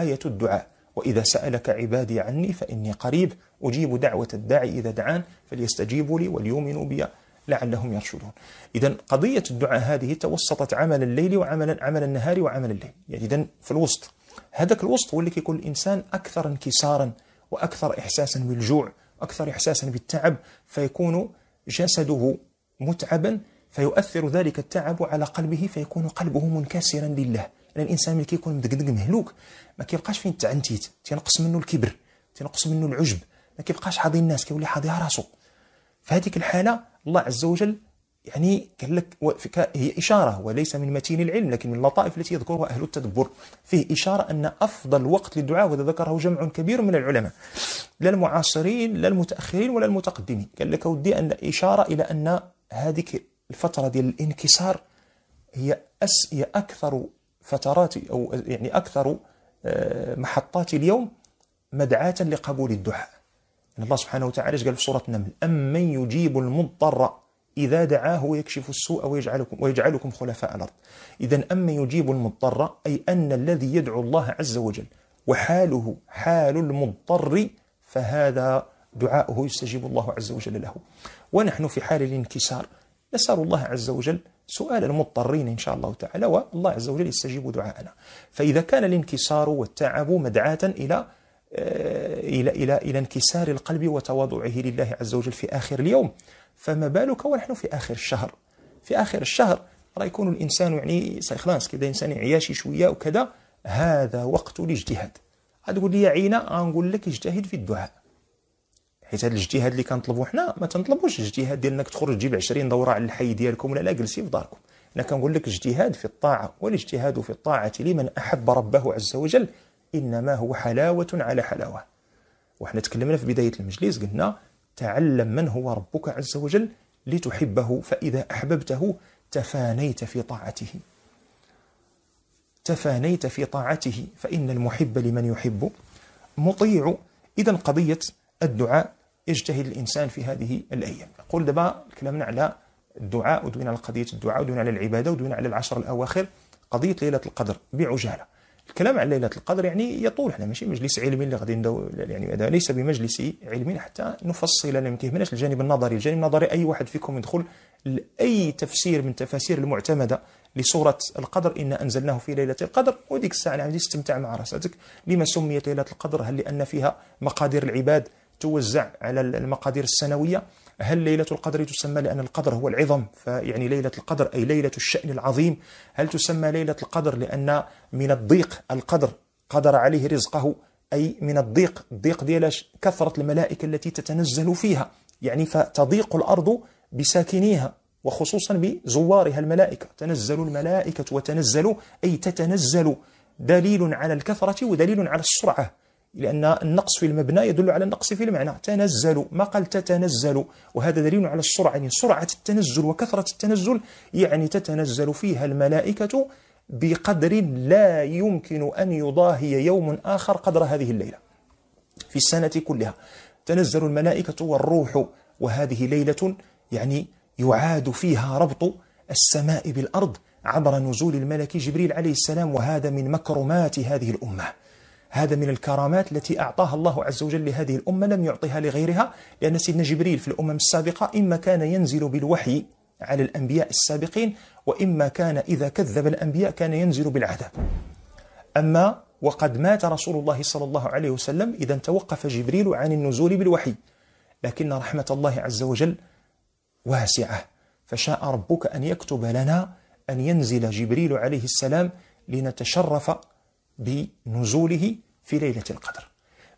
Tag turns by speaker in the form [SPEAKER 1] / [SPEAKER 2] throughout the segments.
[SPEAKER 1] آية الدعاء وإذا سألك عبادي عني فإني قريب أجيب دعوة الداعي إذا دعان فليستجيبوا لي وليؤمنوا بي لعلهم يرشدون إذا قضية الدعاء هذه توسطت عمل الليل وعمل عمل النهار وعمل الليل يعني إذا في الوسط هذاك الوسط هو اللي كيكون الإنسان أكثر انكسارا وأكثر إحساسا بالجوع أكثر إحساسا بالتعب فيكون جسده متعبا فيؤثر ذلك التعب على قلبه فيكون قلبه منكسرا لله لان الانسان ملي كيكون مدقدق مهلوك ما كيبقاش فين تعنتيت تينقص منه الكبر تينقص منه العجب ما كيبقاش حاضي الناس كيولي حاضي راسو فهذيك الحاله الله عز وجل يعني قال لك هي إشارة وليس من متين العلم لكن من اللطائف التي يذكرها أهل التدبر فيه إشارة أن أفضل وقت للدعاء وهذا ذكره جمع كبير من العلماء لا المعاصرين لا المتأخرين ولا المتقدمين قال لك ودي أن إشارة إلى أن هذيك الفترة ديال الانكسار هي أس هي أكثر فترات أو يعني أكثر آه، محطات اليوم مدعاة لقبول الدعاء يعني الله سبحانه وتعالى قال في سورة النمل أمن يجيب المضطر إذا دعاه ويكشف السوء ويجعلكم, ويجعلكم خلفاء الأرض إذا أمن يجيب المضطر أي أن الذي يدعو الله عز وجل وحاله حال المضطر فهذا دعاؤه يستجيب الله عز وجل له ونحن في حال الانكسار نسأل الله عز وجل سؤال المضطرين إن شاء الله تعالى والله عز وجل يستجيب دعاءنا فإذا كان الانكسار والتعب مدعاة إلى آه، إلى إلى إلى انكسار القلب وتواضعه لله عز وجل في آخر اليوم فما بالك ونحن في آخر الشهر في آخر الشهر راه يكون الإنسان يعني خلاص كذا الإنسان يعياشي شوية وكذا هذا وقت الاجتهاد غتقول لي يا عينا آه، غنقول لك اجتهد في الدعاء حيت هذا الاجتهاد اللي كنطلبوا حنا ما تنطلبوش الاجتهاد ديال انك تخرج تجيب 20 دوره على الحي ديالكم ولا لا جلسي في داركم انا كنقول لك اجتهاد في الطاعه والاجتهاد في الطاعه لمن احب ربه عز وجل انما هو حلاوه على حلاوه وحنا تكلمنا في بدايه المجلس قلنا تعلم من هو ربك عز وجل لتحبه فاذا احببته تفانيت في طاعته تفانيت في طاعته فان المحب لمن يحب مطيع اذا قضيه الدعاء يجتهد الإنسان في هذه الأيام نقول دابا كلامنا على الدعاء ودوينا على قضية الدعاء ودوينا على العبادة ودوينا على العشر الأواخر قضية ليلة القدر بعجالة الكلام على ليلة القدر يعني يطول حنا ماشي مجلس علمي اللي غادي ندو يعني هذا ليس بمجلس علمي حتى نفصل لما كيهمناش الجانب النظري الجانب النظري أي واحد فيكم يدخل لأي تفسير من تفاسير المعتمدة لسورة القدر إن أنزلناه في ليلة القدر وديك الساعة عندي استمتع مع راساتك لما سميت ليلة القدر هل لأن فيها مقادير العباد توزع على المقادير السنوية هل ليلة القدر تسمى لأن القدر هو العظم فيعني ليلة القدر أي ليلة الشأن العظيم هل تسمى ليلة القدر لأن من الضيق القدر قدر عليه رزقه أي من الضيق الضيق ديال كثرة الملائكة التي تتنزل فيها يعني فتضيق الأرض بساكنيها وخصوصا بزوارها الملائكة تنزل الملائكة وتنزل أي تتنزل دليل على الكثرة ودليل على السرعة لأن النقص في المبنى يدل على النقص في المعنى تنزل ما قال تتنزل وهذا دليل على السرعة يعني سرعة التنزل وكثرة التنزل يعني تتنزل فيها الملائكة بقدر لا يمكن أن يضاهي يوم آخر قدر هذه الليلة في السنة كلها تنزل الملائكة والروح وهذه ليلة يعني يعاد فيها ربط السماء بالأرض عبر نزول الملك جبريل عليه السلام وهذا من مكرمات هذه الأمة هذا من الكرامات التي أعطاها الله عز وجل لهذه الأمة لم يعطها لغيرها لأن سيدنا جبريل في الأمم السابقة إما كان ينزل بالوحي على الأنبياء السابقين وإما كان إذا كذب الأنبياء كان ينزل بالعذاب أما وقد مات رسول الله صلى الله عليه وسلم إذا توقف جبريل عن النزول بالوحي لكن رحمة الله عز وجل واسعة فشاء ربك أن يكتب لنا أن ينزل جبريل عليه السلام لنتشرف بنزوله في ليلة القدر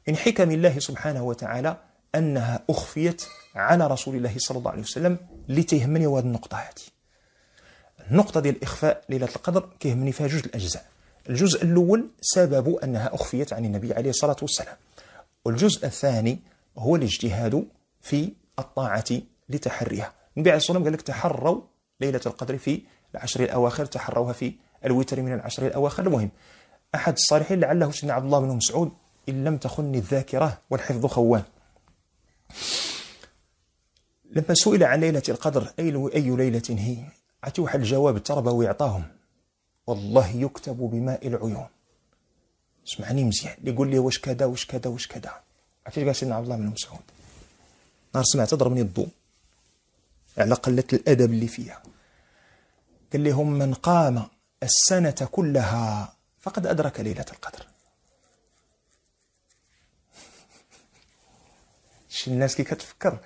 [SPEAKER 1] من حكم الله سبحانه وتعالى أنها أخفيت على رسول الله صلى الله عليه وسلم لتهمني وهذه النقطة هذه النقطة ديال الإخفاء ليلة القدر كيهمني فيها جوج الأجزاء الجزء الأول سبب أنها أخفيت عن النبي عليه الصلاة والسلام والجزء الثاني هو الاجتهاد في الطاعة لتحريها النبي عليه الصلاة والسلام قال لك تحروا ليلة القدر في العشر الأواخر تحروها في الوتر من العشر الأواخر المهم أحد الصالحين لعله سيدنا عبد الله بن مسعود إن لم تخني الذاكرة والحفظ خوان لما سئل عن ليلة القدر أي, أي ليلة هي أتوح الجواب التربوي أعطاهم والله يكتب بماء العيون اسمعني مزيان يقول لي واش كذا واش كذا واش كذا عرفتي قال سيدنا عبد الله بن مسعود نهار سمعت ضربني الضوء على قلة الأدب اللي فيها قال لهم من قام السنة كلها فقد أدرك ليلة القدر شي الناس كي كتفكر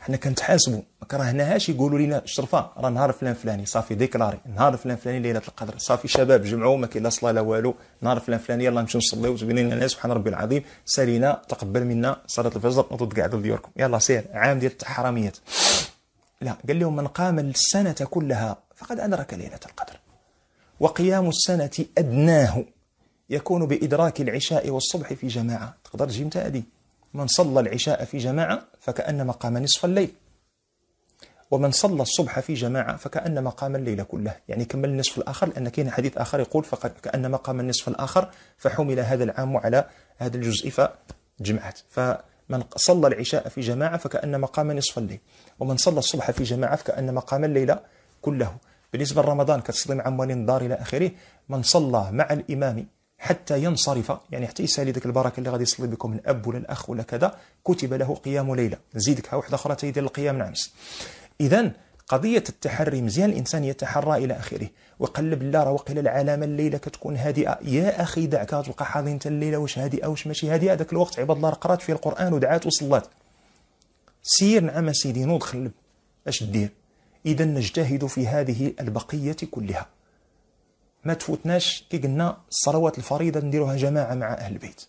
[SPEAKER 1] حنا كنتحاسبوا ما كرهناهاش يقولوا لنا شرفه راه نهار فلان فلاني صافي ديكلاري نهار فلان فلاني ليله القدر صافي شباب جمعوا ما كاين لا صلاه لا والو نهار فلان فلاني يلاه نمشيو نصليو تبين لنا سبحان ربي العظيم سالينا تقبل منا صلاه الفجر نوضوا تقعدوا ديوركم يلا سير عام ديال التحرميات لا قال لهم من قام السنه كلها فقد ادرك ليله القدر وقيام السنة أدناه يكون بإدراك العشاء والصبح في جماعة تقدر تجيب هذه من صلى العشاء في جماعة فكأنما قام نصف الليل ومن صلى الصبح في جماعة فكأنما قام الليل كله يعني كمل النصف الآخر لأن كاين حديث آخر يقول كأنما قام النصف الآخر فحمل هذا العام على هذا الجزء فجمعت فمن صلى العشاء في جماعة فكأنما قام نصف الليل ومن صلى الصبح في جماعة فكأنما قام الليل كله بالنسبة لرمضان كتصلي مع موالين الدار إلى آخره من صلى مع الإمام حتى ينصرف يعني حتى يسالي ذاك البركه اللي غادي يصلي بكم الاب ولا الاخ ولا كذا كتب له قيام ليله زيدك ها وحده اخرى تيدير القيام نعمس اذا قضيه التحري مزيان الانسان يتحرى الى اخره وقلب لا راه وقيل العلامه الليله كتكون هادئه يا اخي دعك تبقى حاضنه الليله واش هادئه واش ماشي هادئه ذاك الوقت عباد الله قرات فيه القران ودعات وصلات سير نعم سيدي نوض خلب اش دير إذا نجتهد في هذه البقية كلها ما تفوتناش كي قلنا الصلوات الفريضة نديروها جماعة مع أهل البيت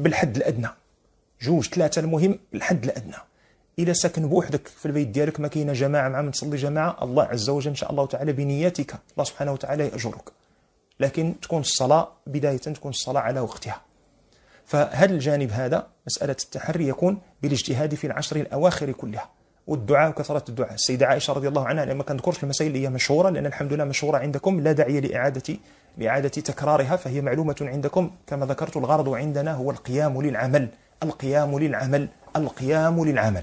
[SPEAKER 1] بالحد الأدنى جوج ثلاثة المهم الحد الأدنى إذا ساكن بوحدك في البيت ديالك ما كاينه جماعة مع من تصلي جماعة الله عز وجل إن شاء الله تعالى بنياتك الله سبحانه وتعالى يأجرك لكن تكون الصلاة بداية تكون الصلاة على وقتها فهذا الجانب هذا مسألة التحري يكون بالاجتهاد في العشر الأواخر كلها والدعاء وكثرة الدعاء السيدة عائشة رضي الله عنها لما كانت نذكرش المسائل اللي هي مشهورة لأن الحمد لله مشهورة عندكم لا داعي لإعادة لإعادة تكرارها فهي معلومة عندكم كما ذكرت الغرض عندنا هو القيام للعمل القيام للعمل القيام للعمل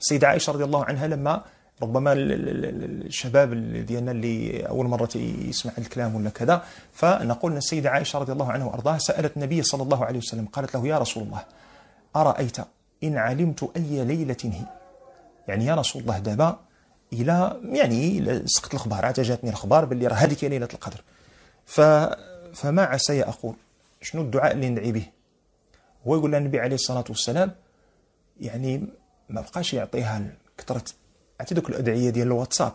[SPEAKER 1] السيدة عائشة رضي الله عنها لما ربما الشباب ديالنا اللي اول مره يسمع الكلام ولا كذا فنقول ان السيده عائشه رضي الله عنها وارضاها سالت النبي صلى الله عليه وسلم قالت له يا رسول الله ارايت إن علمت أي ليلة هي يعني يا رسول الله دابا إلى يعني سقط الخبار عاد جاتني الخبار باللي راه هذيك ليلة القدر ف فما عسى أقول شنو الدعاء اللي ندعي به هو يقول النبي عليه الصلاة والسلام يعني ما بقاش يعطيها كثرة عرفتي دوك الأدعية ديال الواتساب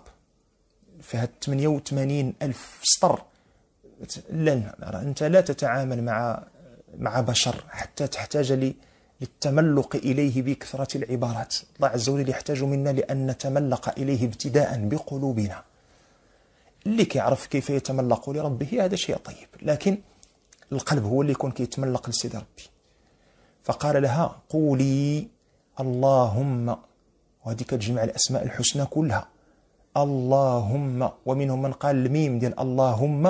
[SPEAKER 1] فيها 88 ألف سطر لا انت لا تتعامل مع مع بشر حتى تحتاج للتملق إليه بكثرة العبارات الله عز وجل يحتاج منا لأن نتملق إليه ابتداء بقلوبنا اللي كيعرف كيف يتملق لربه هذا شيء طيب لكن القلب هو اللي يكون كيتملق لسيد ربي فقال لها قولي اللهم وهذه كتجمع الأسماء الحسنى كلها اللهم ومنهم من قال الميم ديال اللهم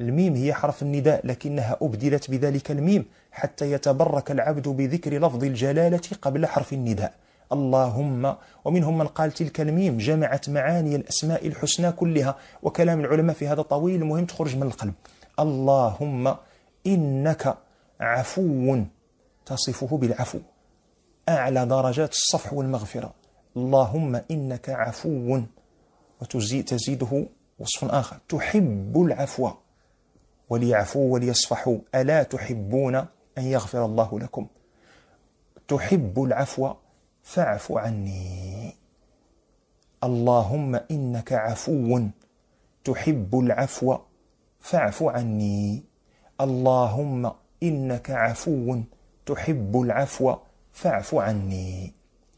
[SPEAKER 1] الميم هي حرف النداء لكنها أبدلت بذلك الميم حتى يتبرك العبد بذكر لفظ الجلالة قبل حرف النداء اللهم ومنهم من قال تلك الميم جمعت معاني الأسماء الحسنى كلها وكلام العلماء في هذا طويل المهم تخرج من القلب اللهم إنك عفو تصفه بالعفو أعلى درجات الصفح والمغفرة اللهم إنك عفو وتزيده وصف آخر تحب العفو وليعفوا وليصفحوا ألا تحبون أن يغفر الله لكم تحب العفو فاعف عني اللهم إنك عفو تحب العفو فاعف عني اللهم إنك عفو تحب العفو فاعف عني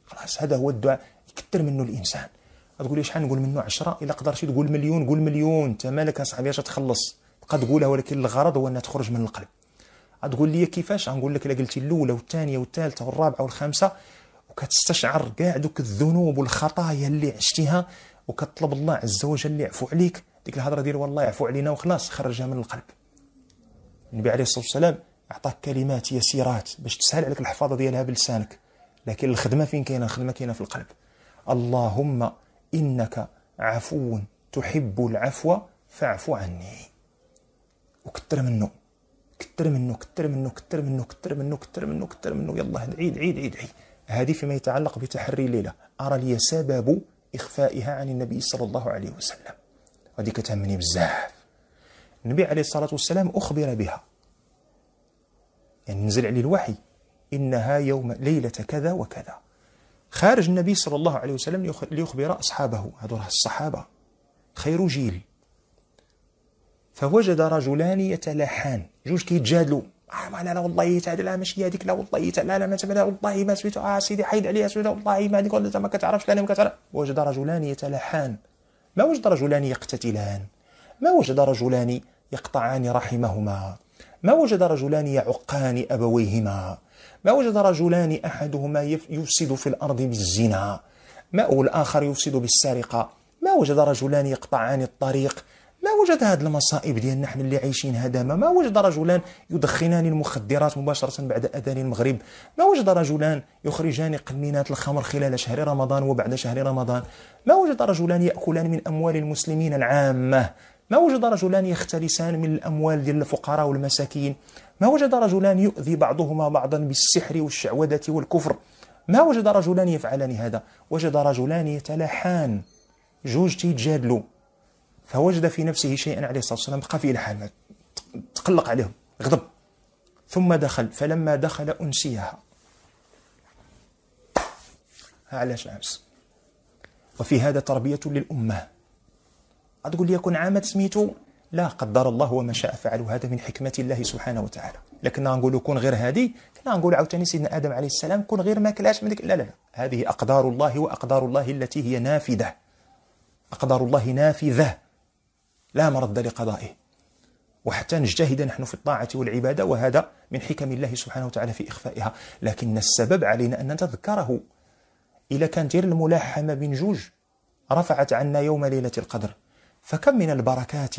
[SPEAKER 1] خلاص هذا هو الدعاء يكثر منه الإنسان تقول لي شحال نقول منه 10 إلا قدرتي تقول مليون قول مليون أنت مالك أصاحبي اش تخلص تبقى تقولها ولكن الغرض هو انها تخرج من القلب غتقول لي كيفاش غنقول لك الا قلتي الاولى والثانيه والثالثه والرابعه والخامسه وكتستشعر كاع دوك الذنوب والخطايا اللي عشتيها وكتطلب الله عز وجل يعفو عليك ديك الهضره ديال والله يعفو علينا وخلاص خرجها من القلب النبي عليه الصلاه والسلام عطاك كلمات يسيرات باش تسهل عليك الحفاظه ديالها بلسانك لكن الخدمه فين كاينه الخدمه كاينه في القلب اللهم انك عفو تحب العفو فاعف عني وكتر منه كتر منه كتر منه كتر منه كتر منه كتر منه كتر منه يلا عيد عيد عيد عيد هذه فيما يتعلق بتحري الليلة أرى لي سبب إخفائها عن النبي صلى الله عليه وسلم هذه كتهمني بزاف النبي عليه الصلاة والسلام أخبر بها يعني نزل عليه الوحي إنها يوم ليلة كذا وكذا خارج النبي صلى الله عليه وسلم ليخبر أصحابه هذول الصحابة خير جيل فوجد رجلان يتلاحان جوج كيتجادلوا آه لا لا والله تعالى لا ماشي هذيك لا والله لا لا ما لا والله ما سميتو اه سيدي حيد عليا سميتو والله ما هذيك ولا ما كتعرفش انا ما كتعرف وجد رجلان يتلاحان ما وجد رجلان يقتتلان ما وجد رجلان يقطعان رحمهما ما وجد رجلان يعقان أبويهما ما وجد رجلان أحدهما يفسد في الأرض بالزنا ما والآخر يفسد بالسرقة ما وجد رجلان يقطعان الطريق ما وجد هذه المصائب ديالنا نحن اللي عايشين هذا ما وجد رجلان يدخنان المخدرات مباشرة بعد أذان المغرب ما وجد رجلان يخرجان قنينات الخمر خلال شهر رمضان وبعد شهر رمضان ما وجد رجلان يأكلان من أموال المسلمين العامة ما وجد رجلان يختلسان من الأموال ديال الفقراء والمساكين ما وجد رجلان يؤذي بعضهما بعضا بالسحر والشعوذة والكفر ما وجد رجلان يفعلان هذا وجد رجلان يتلاحان جوج تيتجادلوا فوجد في نفسه شيئا عليه الصلاة والسلام بقى في لحالها تقلق عليهم غضب ثم دخل فلما دخل أنسيها علاش شمس وفي هذا تربية للأمة تقول لي يكون عامة سميتو لا قدر الله وما شاء فعل هذا من حكمة الله سبحانه وتعالى لكن نقول كون غير هذه كنا نقول عاوتاني سيدنا آدم عليه السلام كون غير ما كلاش من لا لا لا هذه أقدار الله وأقدار الله التي هي نافذة أقدار الله نافذة لا مرد لقضائه وحتى نجتهد نحن في الطاعة والعبادة وهذا من حكم الله سبحانه وتعالى في إخفائها لكن السبب علينا أن نتذكره إلى كان دير الملاحمة بين جوج رفعت عنا يوم ليلة القدر فكم من البركات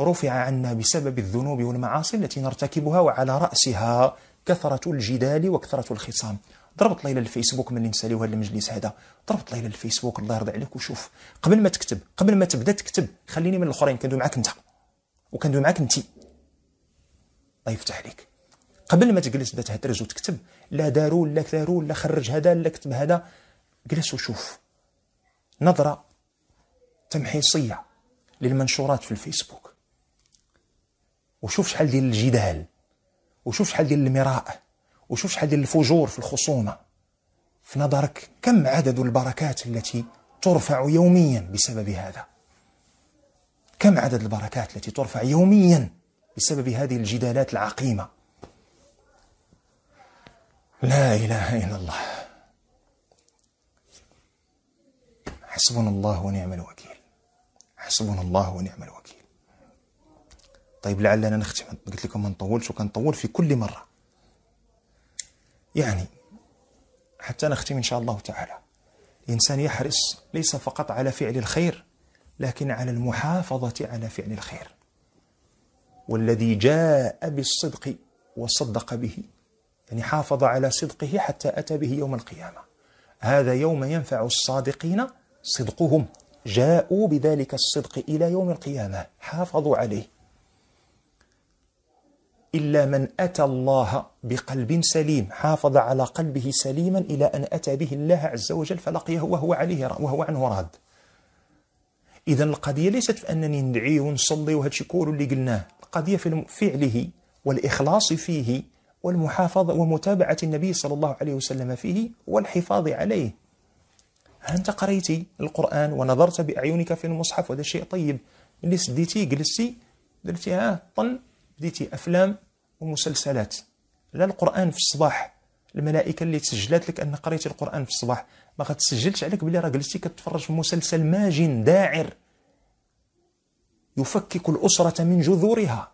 [SPEAKER 1] رفع عنا بسبب الذنوب والمعاصي التي نرتكبها وعلى رأسها كثرة الجدال وكثرة الخصام ضربت ليلى الفيسبوك ملي نساليو هذا المجلس هذا ضربت ليلى الفيسبوك الله يرضى عليك وشوف قبل ما تكتب قبل ما تبدا تكتب خليني من الاخرين كندوي معاك انت وكندوي معاك انت الله يفتح عليك قبل ما تجلس بدا تهدرز وتكتب لا دارو لا داروا لا خرج هذا لا كتب هذا جلس وشوف نظره تمحيصيه للمنشورات في الفيسبوك وشوف شحال ديال الجدال وشوف شحال ديال المراء وشوف شحال ديال الفجور في الخصومه في نظرك كم عدد البركات التي ترفع يوميا بسبب هذا كم عدد البركات التي ترفع يوميا بسبب هذه الجدالات العقيمه لا اله الا الله حسبنا الله ونعم الوكيل حسبنا الله ونعم الوكيل طيب لعلنا نختم قلت لكم ما نطولش وكنطول في كل مره يعني حتى نختم إن شاء الله تعالى الإنسان يحرص ليس فقط على فعل الخير لكن على المحافظة على فعل الخير والذي جاء بالصدق وصدق به يعني حافظ على صدقه حتى أتى به يوم القيامة هذا يوم ينفع الصادقين صدقهم جاءوا بذلك الصدق إلى يوم القيامة حافظوا عليه إلا من أتى الله بقلب سليم حافظ على قلبه سليما إلى أن أتى به الله عز وجل فلقيه وهو, عليه وهو عنه راد إذا القضية ليست في أنني ندعي ونصلي وهذا الشيء كله اللي قلناه القضية في فعله والإخلاص فيه والمحافظة ومتابعة النبي صلى الله عليه وسلم فيه والحفاظ عليه أنت قريتي القرآن ونظرت بأعينك في المصحف وهذا شيء طيب اللي سديتي جلستي درتي ها طن بديتي أفلام ومسلسلات لا القرآن في الصباح الملائكة اللي تسجلات لك أن قريتي القرآن في الصباح ما غتسجلش عليك بلي راه جلستي كتفرج في مسلسل ماجن داعر يفكك الأسرة من جذورها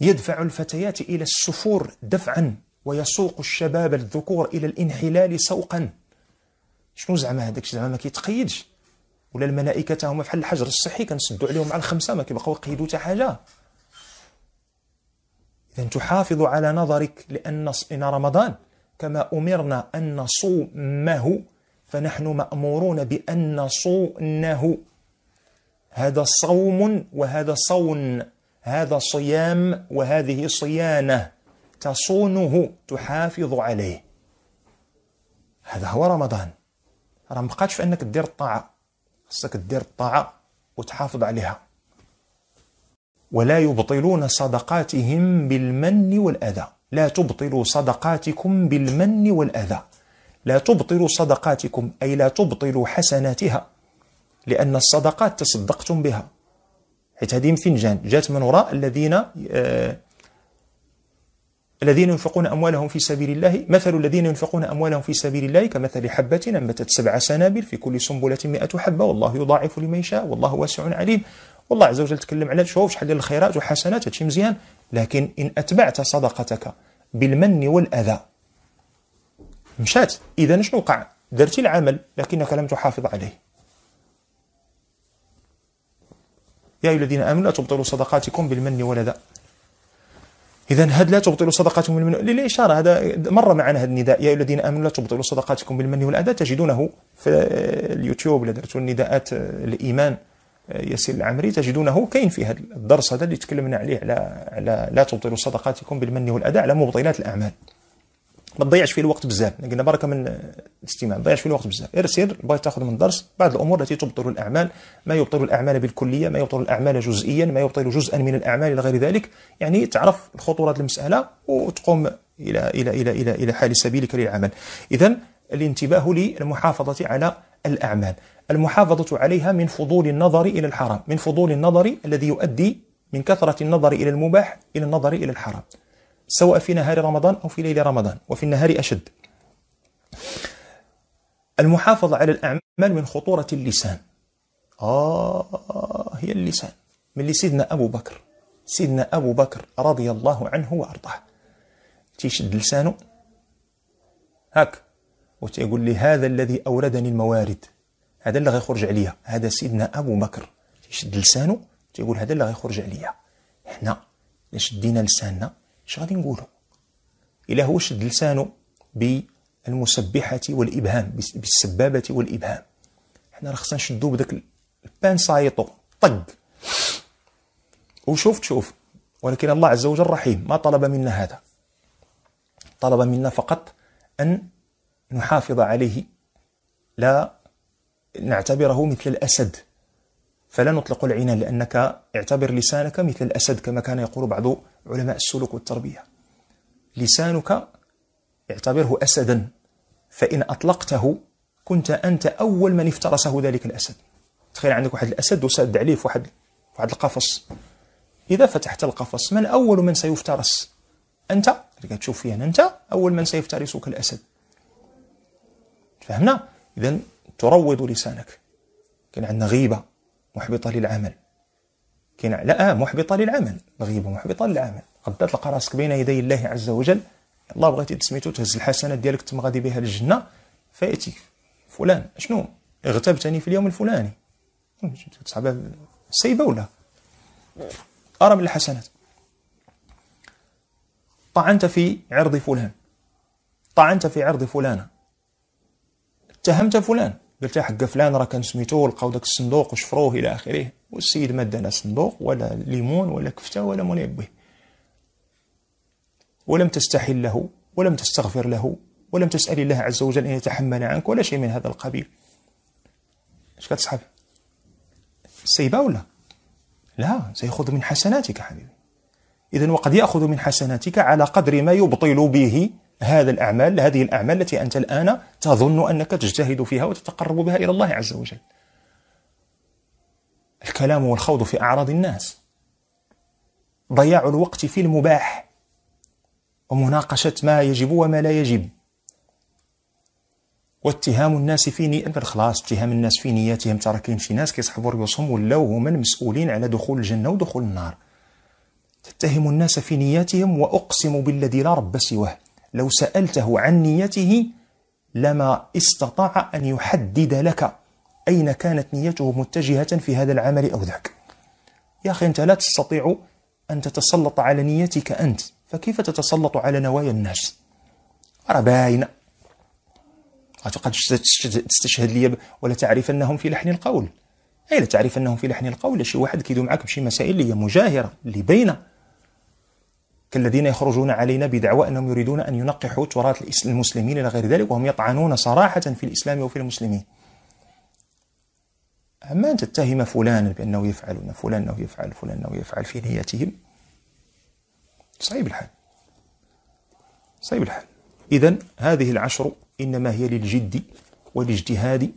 [SPEAKER 1] يدفع الفتيات إلى السفور دفعا ويسوق الشباب الذكور إلى الانحلال سوقا شنو زعما هذاك زعما ما كيتقيدش ولا الملائكة هما بحال الحجر الصحي كنسدوا عليهم على الخمسة ما كيبقاو يقيدوا حتى حاجة إذا تحافظ على نظرك لأن إن رمضان كما أمرنا أن نصومه فنحن مأمورون بأن نصونه هذا صوم وهذا صون هذا صيام وهذه صيانة تصونه تحافظ عليه هذا هو رمضان راه مبقاتش في انك دير الطاعه خصك دير الطاعه وتحافظ عليها ولا يبطلون صدقاتهم بالمن والأذى لا تبطلوا صدقاتكم بالمن والأذى لا تبطلوا صدقاتكم أي لا تبطلوا حسناتها لأن الصدقات تصدقتم بها حيث هذه فنجان جات من وراء الذين آه الذين ينفقون أموالهم في سبيل الله مثل الذين ينفقون أموالهم في سبيل الله كمثل حبة أنبتت سبع سنابل في كل سنبلة مئة حبة والله يضاعف لمن يشاء والله واسع عليم والله عز وجل تكلم على شوف شحال ديال الخيرات وحسنات هادشي مزيان لكن ان اتبعت صدقتك بالمن والاذى مشات اذا شنو وقع درتي العمل لكنك لم تحافظ عليه يا ايها الذين امنوا لا تبطلوا صدقاتكم بالمن والاذى اذا هاد لا تبطلوا صدقاتكم بالمن للاشاره هذا مر معنا هذا النداء يا ايها الذين امنوا لا تبطلوا صدقاتكم بالمن والاذى تجدونه في اليوتيوب اللي درتوا النداءات الايمان ياسين العمري تجدونه كاين في هذا الدرس هذا اللي تكلمنا عليه على على لا تبطلوا صدقاتكم بالمن والاداء على مبطلات الاعمال ما تضيعش فيه الوقت بزاف قلنا بركه من الاستماع ما تضيعش فيه الوقت بزاف غير إيه سير بغيت تاخذ من الدرس بعض الامور التي تبطل الاعمال ما يبطل الاعمال بالكليه ما يبطل الاعمال جزئيا ما يبطل جزءا من الاعمال الى غير ذلك يعني تعرف خطوره المساله وتقوم الى الى الى الى الى حال سبيلك للعمل اذا الانتباه للمحافظه على الاعمال المحافظة عليها من فضول النظر إلى الحرام من فضول النظر الذي يؤدي من كثرة النظر إلى المباح إلى النظر إلى الحرام سواء في نهار رمضان أو في ليل رمضان وفي النهار أشد المحافظة على الأعمال من خطورة اللسان آه هي اللسان من اللي سيدنا أبو بكر سيدنا أبو بكر رضي الله عنه وأرضاه تيشد لسانه هاك وتيقول لي هذا الذي أوردني الموارد هذا اللي غيخرج عليا هذا سيدنا ابو بكر تيشد لسانه تيقول هذا اللي غيخرج عليا حنا الا شدينا لساننا اش غادي نقولوا الا هو شد لسانه بالمسبحه والابهام بالسبابه والابهام حنا راه خصنا نشدو بداك البان سايطو طق وشوف تشوف ولكن الله عز وجل رحيم ما طلب منا هذا طلب منا فقط ان نحافظ عليه لا نعتبره مثل الأسد فلا نطلق العنان لأنك اعتبر لسانك مثل الأسد كما كان يقول بعض علماء السلوك والتربية لسانك اعتبره أسدا فإن أطلقته كنت أنت أول من افترسه ذلك الأسد تخيل عندك واحد الأسد وسد عليه في واحد واحد القفص إذا فتحت القفص من أول من سيفترس أنت اللي كتشوف فيها أنت أول من سيفترسك الأسد فهمنا إذا تروض لسانك كاين عندنا غيبه محبطه للعمل كاين لا محبطه للعمل الغيبه محبطه للعمل غدا تلقى راسك بين يدي الله عز وجل الله بغيتي تسميتو تهز الحسنات ديالك تم غادي بها للجنه فياتي فلان شنو اغتبتني في اليوم الفلاني صعبه سيبه ولا ارى من الحسنات طعنت في عرض فلان طعنت في عرض فلانه اتهمت فلان قلت له حق فلان راه كان سميتو لقاو داك الصندوق وشفروه الى اخره والسيد ما دانا صندوق ولا ليمون ولا كفته ولا منيبه ولم تستحل له ولم تستغفر له ولم تسال الله عز وجل ان يتحمل عنك ولا شيء من هذا القبيل اش كتسحب سيبه ولا لا سيأخذ من حسناتك حبيبي إذا وقد يأخذ من حسناتك على قدر ما يبطل به هذا الأعمال هذه الأعمال التي أنت الآن تظن أنك تجتهد فيها وتتقرب بها إلى الله عز وجل الكلام والخوض في أعراض الناس ضياع الوقت في المباح ومناقشة ما يجب وما لا يجب واتهام الناس في نية خلاص اتهام الناس في نياتهم ترى كاين شي ناس كيصحبوا ريوسهم ولاو هما المسؤولين على دخول الجنه ودخول النار تتهم الناس في نياتهم واقسم بالذي لا رب سواه لو سألته عن نيته لما استطاع أن يحدد لك أين كانت نيته متجهة في هذا العمل أو ذاك يا أخي أنت لا تستطيع أن تتسلط على نيتك أنت فكيف تتسلط على نوايا الناس راه باينة قد تستشهد لي ولا تعرف أنهم في لحن القول أي لا تعرف أنهم في لحن القول شي واحد كيدو معك بشي مسائل اللي هي مجاهرة اللي باينه كالذين يخرجون علينا بدعوى أنهم يريدون أن ينقحوا تراث المسلمين إلى غير ذلك وهم يطعنون صراحة في الإسلام وفي المسلمين أما أن تتهم فلانا بأنه يفعل فلان أنه يفعل فلان أنه يفعل في نيتهم صعيب الحال صعيب الحال إذا هذه العشر إنما هي للجد والاجتهاد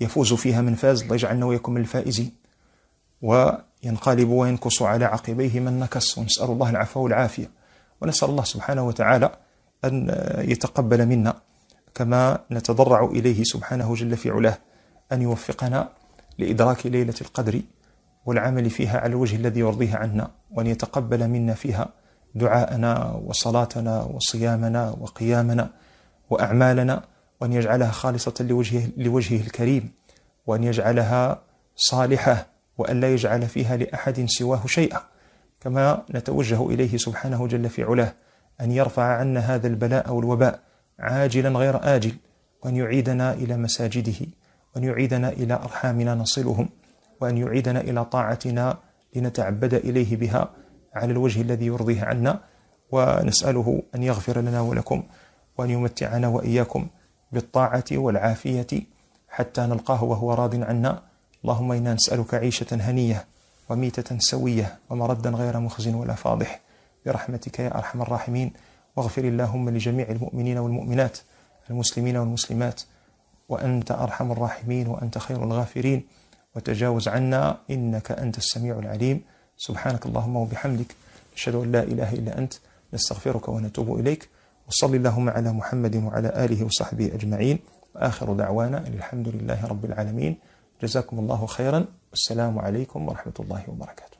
[SPEAKER 1] يفوز فيها من فاز الله يجعلنا ويكون من الفائزين و ينقلب وينكص على عقبيه من نكص ونسأل الله العفو والعافية ونسأل الله سبحانه وتعالى أن يتقبل منا كما نتضرع إليه سبحانه جل في علاه أن يوفقنا لإدراك ليلة القدر والعمل فيها على الوجه الذي يرضيه عنا وأن يتقبل منا فيها دعاءنا وصلاتنا وصيامنا وقيامنا وأعمالنا وأن يجعلها خالصة لوجهه, لوجهه الكريم وأن يجعلها صالحة وأن لا يجعل فيها لأحد سواه شيئا كما نتوجه إليه سبحانه جل في علاه أن يرفع عنا هذا البلاء والوباء عاجلا غير آجل وأن يعيدنا إلى مساجده وأن يعيدنا إلى أرحامنا نصلهم وأن يعيدنا إلى طاعتنا لنتعبد إليه بها على الوجه الذي يرضيه عنا ونسأله أن يغفر لنا ولكم وأن يمتعنا وإياكم بالطاعة والعافية حتى نلقاه وهو راض عنا اللهم إنا نسألك عيشة هنية وميتة سوية ومردا غير مخز ولا فاضح برحمتك يا أرحم الراحمين واغفر اللهم لجميع المؤمنين والمؤمنات المسلمين والمسلمات وأنت أرحم الراحمين وأنت خير الغافرين وتجاوز عنا إنك أنت السميع العليم سبحانك اللهم وبحمدك نشهد أن لا إله إلا أنت نستغفرك ونتوب إليك وصل اللهم على محمد وعلى آله وصحبه أجمعين وآخر دعوانا الحمد لله رب العالمين جزاكم الله خيرا والسلام عليكم ورحمة الله وبركاته